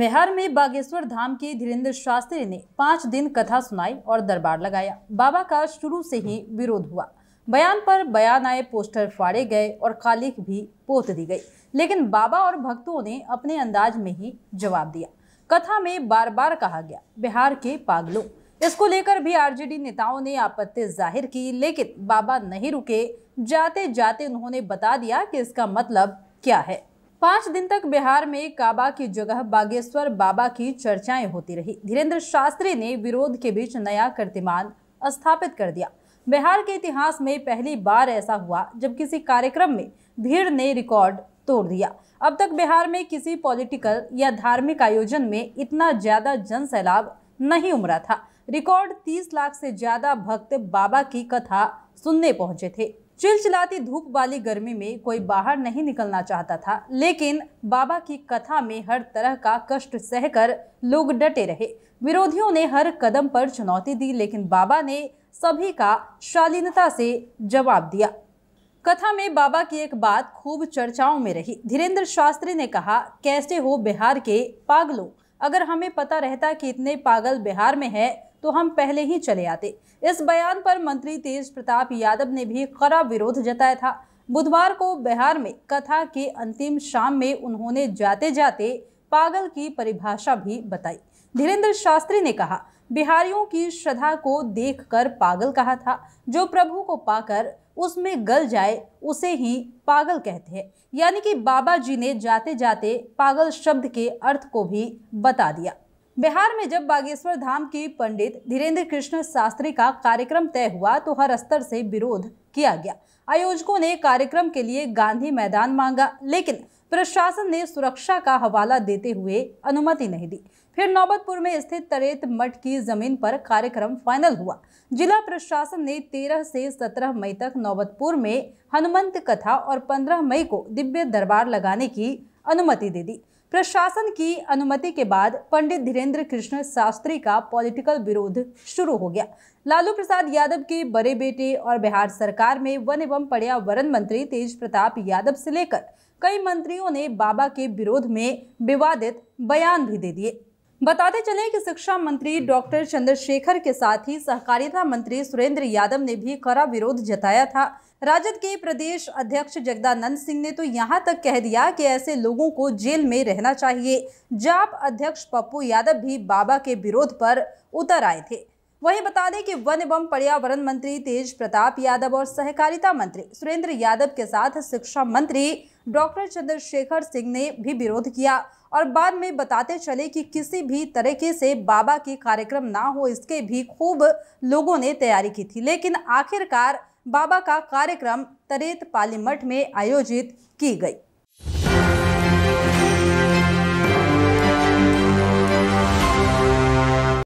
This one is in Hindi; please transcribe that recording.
बिहार में बागेश्वर धाम के धीरेन्द्र शास्त्री ने पांच दिन कथा सुनाई और दरबार लगाया बाबा का शुरू से ही विरोध हुआ बयान पर बयान आए पोस्टर फाड़े गए और कालिख भी पोत दी गई लेकिन बाबा और भक्तों ने अपने अंदाज में ही जवाब दिया कथा में बार बार कहा गया बिहार के पागलों इसको लेकर भी आरजेडी नेताओं ने आपत्ति जाहिर की लेकिन बाबा नहीं रुके जाते जाते उन्होंने बता दिया कि इसका मतलब क्या है पाँच दिन तक बिहार में काबा की जगह बागेश्वर बाबा की चर्चाएं होती रही धीरेन्द्र शास्त्री ने विरोध के बीच नया कीर्तिमान स्थापित कर दिया बिहार के इतिहास में पहली बार ऐसा हुआ जब किसी कार्यक्रम में भीड़ ने रिकॉर्ड तोड़ दिया अब तक बिहार में किसी पॉलिटिकल या धार्मिक आयोजन में इतना ज़्यादा जन सैलाब नहीं उमड़ा था रिकॉर्ड 30 लाख से ज़्यादा भक्त बाबा की कथा सुनने पहुंचे थे चिलचिलाती धूप वाली गर्मी में कोई बाहर नहीं निकलना चाहता था लेकिन बाबा की कथा में हर तरह का कष्ट सहकर लोग डटे रहे विरोधियों ने हर कदम पर चुनौती दी लेकिन बाबा ने सभी का शालीनता से जवाब दिया कथा में बाबा की एक बात खूब चर्चाओं में रही धीरेन्द्र शास्त्री ने कहा कैसे हो बिहार के पागलों अगर हमें पता रहता कि इतने पागल बिहार में है तो हम पहले ही चले आते इस बयान पर मंत्री तेज प्रताप यादव ने भी खरा विरोध जताया था बुधवार को बिहार में कथा के अंतिम शाम में उन्होंने जाते जाते पागल की परिभाषा भी बताई धीरेन्द्र शास्त्री ने कहा बिहारियों की श्रद्धा को देखकर पागल कहा था जो प्रभु को पाकर उसमें गल जाए उसे ही पागल कहते हैं यानी कि बाबा जी ने जाते जाते पागल शब्द के अर्थ को भी बता दिया बिहार में जब बागेश्वर धाम के पंडित धीरेन्द्र कृष्ण शास्त्री का कार्यक्रम तय हुआ तो हर स्तर से विरोध किया गया आयोजकों ने कार्यक्रम के लिए गांधी मैदान मांगा लेकिन प्रशासन ने सुरक्षा का हवाला देते हुए अनुमति नहीं दी फिर नौबतपुर में स्थित तरेत मठ की जमीन पर कार्यक्रम फाइनल हुआ जिला प्रशासन ने 13 से 17 मई तक नौबतपुर में हनुमंत कथा और 15 मई को दिव्य दरबार लगाने की अनुमति दे दी प्रशासन की अनुमति के बाद पंडित धीरेन्द्र कृष्ण शास्त्री का पॉलिटिकल विरोध शुरू हो गया लालू प्रसाद यादव के बड़े बेटे और बिहार सरकार में वन एवं पर्यावरण मंत्री तेज प्रताप यादव से लेकर कई मंत्रियों ने बाबा के विरोध में विवादित बयान भी दे दिए बताते चले कि शिक्षा मंत्री डॉक्टर चंद्रशेखर के साथ ही सहकारिता मंत्री सुरेंद्र यादव ने भी कड़ा विरोध जताया था राजद के प्रदेश अध्यक्ष जगदानंद सिंह ने तो यहां तक कह दिया कि ऐसे लोगों को जेल में रहना चाहिए जाप अध्यक्ष पप्पू यादव भी बाबा के विरोध पर उतर आए थे वहीं बता दें कि वन एवं पर्यावरण मंत्री तेज प्रताप यादव और सहकारिता मंत्री सुरेंद्र यादव के साथ शिक्षा मंत्री डॉक्टर चंद्रशेखर सिंह ने भी विरोध किया और बाद में बताते चले कि किसी भी तरीके से बाबा के कार्यक्रम ना हो इसके भी खूब लोगों ने तैयारी की थी लेकिन आखिरकार बाबा का कार्यक्रम तरेत पाली मठ में आयोजित की गई